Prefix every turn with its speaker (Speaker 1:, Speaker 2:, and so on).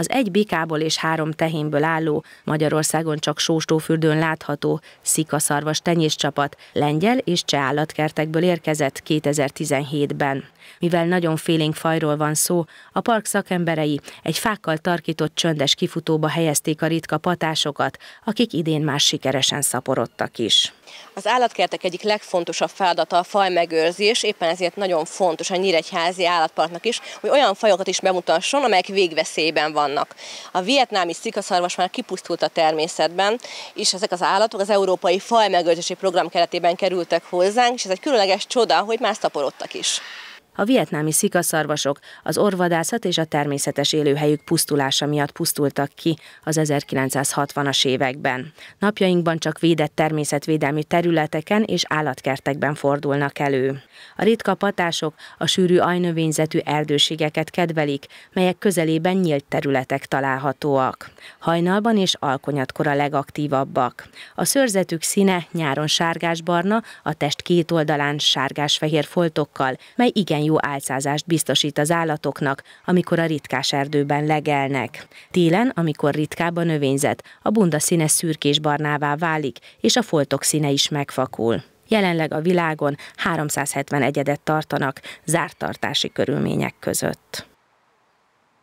Speaker 1: az egy bikából és három tehénből álló, Magyarországon csak Sóstófürdőn látható szikaszarvas tenyészcsapat lengyel és cseh állatkertekből érkezett 2017-ben. Mivel nagyon félénk fajról van szó, a park szakemberei egy fákkal tarkított csöndes kifutóba helyezték a ritka patásokat, akik idén már sikeresen szaporodtak is.
Speaker 2: Az állatkertek egyik legfontosabb feladata a faj megőrzés, éppen ezért nagyon fontos a Nyíregyházi Állatparknak is, hogy olyan fajokat is bemutasson, amelyek végveszélyben vannak vannak. A vietnámi szikaszarvas már kipusztult a természetben, és ezek az állatok az Európai Fajmegőrzési Program keretében kerültek hozzánk, és ez egy különleges csoda, hogy már szaporodtak is
Speaker 1: a vietnámi szikaszarvasok az orvadászat és a természetes élőhelyük pusztulása miatt pusztultak ki az 1960-as években. Napjainkban csak védett természetvédelmi területeken és állatkertekben fordulnak elő. A ritka patások a sűrű ajnövényzetű erdőségeket kedvelik, melyek közelében nyílt területek találhatóak. Hajnalban és alkonyatkor a legaktívabbak. A szőrzetük színe nyáron sárgásbarna, a test két oldalán sárgás-fehér foltokkal, mely igen jó jó álcázást biztosít az állatoknak, amikor a ritkás erdőben legelnek. Télen, amikor ritkább a növényzet, a bunda színe barnává válik, és a foltok színe is megfakul. Jelenleg a világon 370 egyedet tartanak zártartási körülmények között.